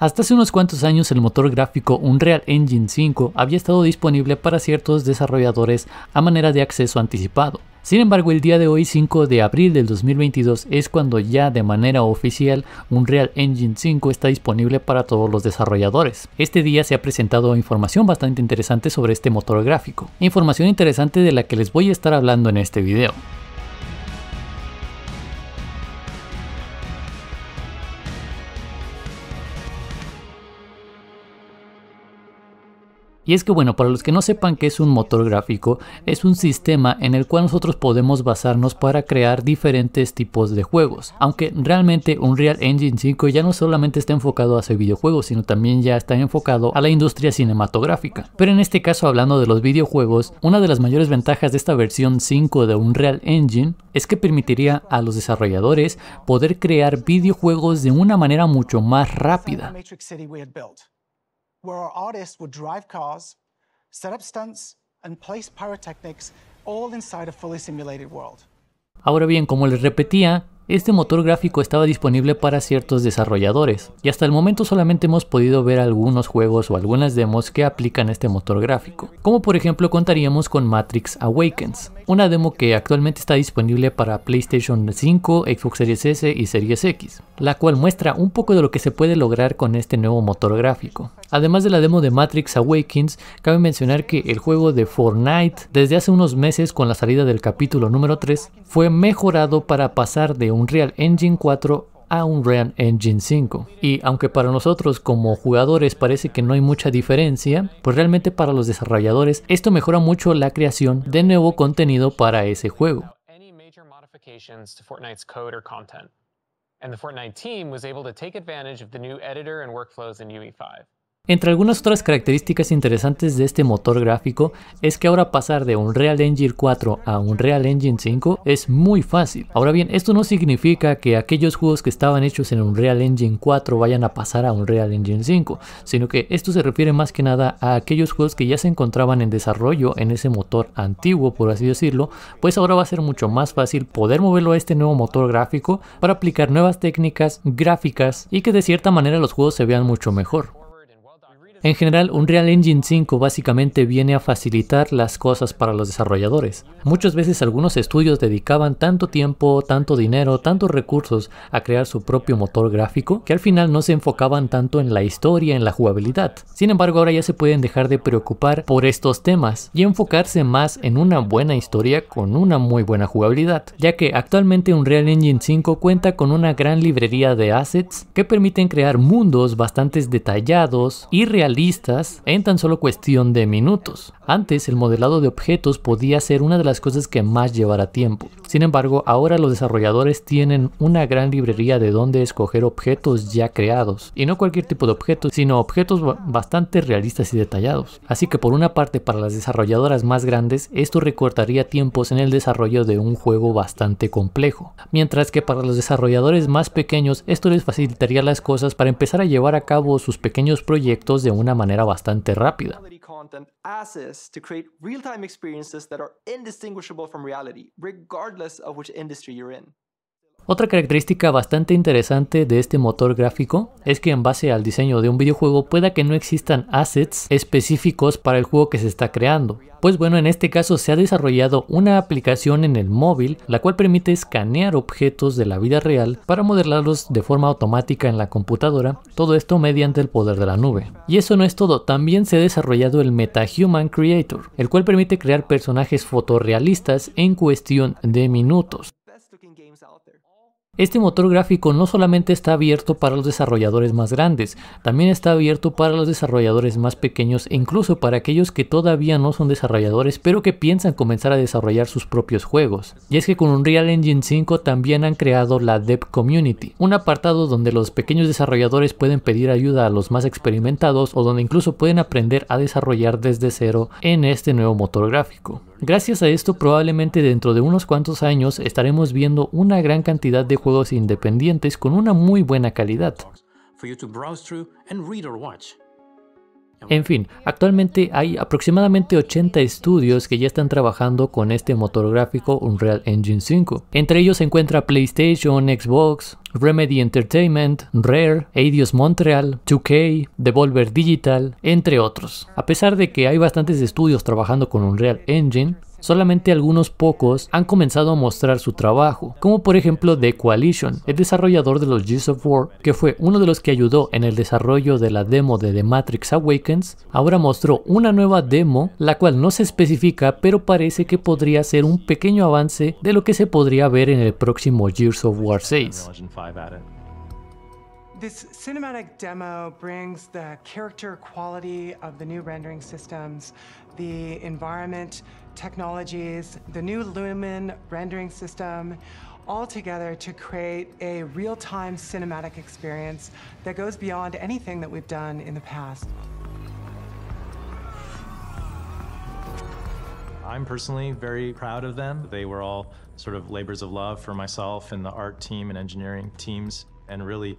Hasta hace unos cuantos años el motor gráfico Unreal Engine 5 había estado disponible para ciertos desarrolladores a manera de acceso anticipado. Sin embargo, el día de hoy, 5 de abril del 2022, es cuando ya de manera oficial Unreal Engine 5 está disponible para todos los desarrolladores. Este día se ha presentado información bastante interesante sobre este motor gráfico, información interesante de la que les voy a estar hablando en este video. Y es que bueno, para los que no sepan qué es un motor gráfico, es un sistema en el cual nosotros podemos basarnos para crear diferentes tipos de juegos. Aunque realmente Unreal Engine 5 ya no solamente está enfocado a hacer videojuegos, sino también ya está enfocado a la industria cinematográfica. Pero en este caso hablando de los videojuegos, una de las mayores ventajas de esta versión 5 de Unreal Engine es que permitiría a los desarrolladores poder crear videojuegos de una manera mucho más rápida where our artists would drive cars, set up stunts, and place pyrotechnics all inside a fully simulated world. Ahora bien, como les repetía, este motor gráfico estaba disponible para ciertos desarrolladores, y hasta el momento solamente hemos podido ver algunos juegos o algunas demos que aplican este motor gráfico, como por ejemplo contaríamos con Matrix Awakens, una demo que actualmente está disponible para PlayStation 5, Xbox Series S y Series X, la cual muestra un poco de lo que se puede lograr con este nuevo motor gráfico. Además de la demo de Matrix Awakens, cabe mencionar que el juego de Fortnite desde hace unos meses con la salida del capítulo número 3 fue mejorado para pasar de un Unreal Engine 4 a un real Engine 5. Y aunque para nosotros como jugadores parece que no hay mucha diferencia, pues realmente para los desarrolladores esto mejora mucho la creación de nuevo contenido para ese juego. was advantage entre algunas otras características interesantes de este motor gráfico es que ahora pasar de un Real Engine 4 a un Real Engine 5 es muy fácil. Ahora bien, esto no significa que aquellos juegos que estaban hechos en un Real Engine 4 vayan a pasar a un Real Engine 5, sino que esto se refiere más que nada a aquellos juegos que ya se encontraban en desarrollo en ese motor antiguo, por así decirlo, pues ahora va a ser mucho más fácil poder moverlo a este nuevo motor gráfico para aplicar nuevas técnicas gráficas y que de cierta manera los juegos se vean mucho mejor. En general, Unreal Engine 5 básicamente viene a facilitar las cosas para los desarrolladores. Muchas veces algunos estudios dedicaban tanto tiempo, tanto dinero, tantos recursos a crear su propio motor gráfico que al final no se enfocaban tanto en la historia, en la jugabilidad. Sin embargo, ahora ya se pueden dejar de preocupar por estos temas y enfocarse más en una buena historia con una muy buena jugabilidad, ya que actualmente Unreal Engine 5 cuenta con una gran librería de assets que permiten crear mundos bastante detallados y realistas listas en tan solo cuestión de minutos. Antes el modelado de objetos podía ser una de las cosas que más llevara tiempo. Sin embargo, ahora los desarrolladores tienen una gran librería de donde escoger objetos ya creados. Y no cualquier tipo de objetos, sino objetos bastante realistas y detallados. Así que por una parte para las desarrolladoras más grandes, esto recortaría tiempos en el desarrollo de un juego bastante complejo. Mientras que para los desarrolladores más pequeños, esto les facilitaría las cosas para empezar a llevar a cabo sus pequeños proyectos de una manera bastante rápida to create real-time experiences that are indistinguishable from reality regardless of which industry you're in otra característica bastante interesante de este motor gráfico es que en base al diseño de un videojuego pueda que no existan assets específicos para el juego que se está creando. Pues bueno, en este caso se ha desarrollado una aplicación en el móvil la cual permite escanear objetos de la vida real para modelarlos de forma automática en la computadora, todo esto mediante el poder de la nube. Y eso no es todo, también se ha desarrollado el MetaHuman Creator, el cual permite crear personajes fotorrealistas en cuestión de minutos. Este motor gráfico no solamente está abierto para los desarrolladores más grandes, también está abierto para los desarrolladores más pequeños e incluso para aquellos que todavía no son desarrolladores pero que piensan comenzar a desarrollar sus propios juegos. Y es que con Unreal Engine 5 también han creado la Dev Community, un apartado donde los pequeños desarrolladores pueden pedir ayuda a los más experimentados o donde incluso pueden aprender a desarrollar desde cero en este nuevo motor gráfico. Gracias a esto probablemente dentro de unos cuantos años estaremos viendo una gran cantidad de juegos independientes con una muy buena calidad. En fin, actualmente hay aproximadamente 80 estudios que ya están trabajando con este motor gráfico Unreal Engine 5. Entre ellos se encuentra PlayStation, Xbox, Remedy Entertainment, Rare, Adios Montreal, 2K, Devolver Digital, entre otros. A pesar de que hay bastantes estudios trabajando con Unreal Engine, solamente algunos pocos han comenzado a mostrar su trabajo, como por ejemplo The Coalition, el desarrollador de los Gears of War, que fue uno de los que ayudó en el desarrollo de la demo de The Matrix Awakens, ahora mostró una nueva demo, la cual no se especifica, pero parece que podría ser un pequeño avance de lo que se podría ver en el próximo Gears of War 6. environment, technologies, the new Lumen rendering system, all together to create a real-time cinematic experience that goes beyond anything that we've done in the past. I'm personally very proud of them. They were all sort of labors of love for myself and the art team and engineering teams and really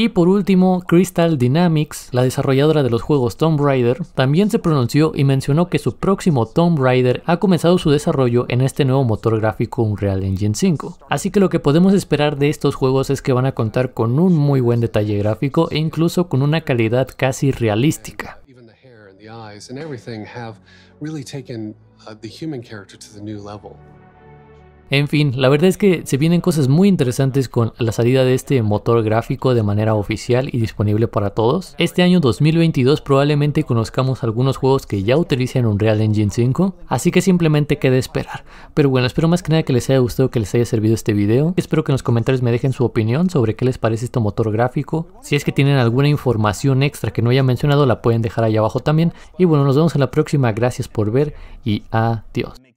Y por último, Crystal Dynamics, la desarrolladora de los juegos Tomb Raider, también se pronunció y mencionó que su próximo Tomb Raider ha comenzado su desarrollo en este nuevo motor gráfico Unreal Engine 5. Así que lo que podemos esperar de estos juegos es que van a contar con un muy buen detalle gráfico e incluso con una calidad casi realística. En fin, la verdad es que se vienen cosas muy interesantes con la salida de este motor gráfico de manera oficial y disponible para todos. Este año 2022 probablemente conozcamos algunos juegos que ya utilicen Unreal Engine 5, así que simplemente queda esperar. Pero bueno, espero más que nada que les haya gustado, que les haya servido este video. Espero que en los comentarios me dejen su opinión sobre qué les parece este motor gráfico. Si es que tienen alguna información extra que no haya mencionado, la pueden dejar ahí abajo también. Y bueno, nos vemos en la próxima. Gracias por ver y adiós.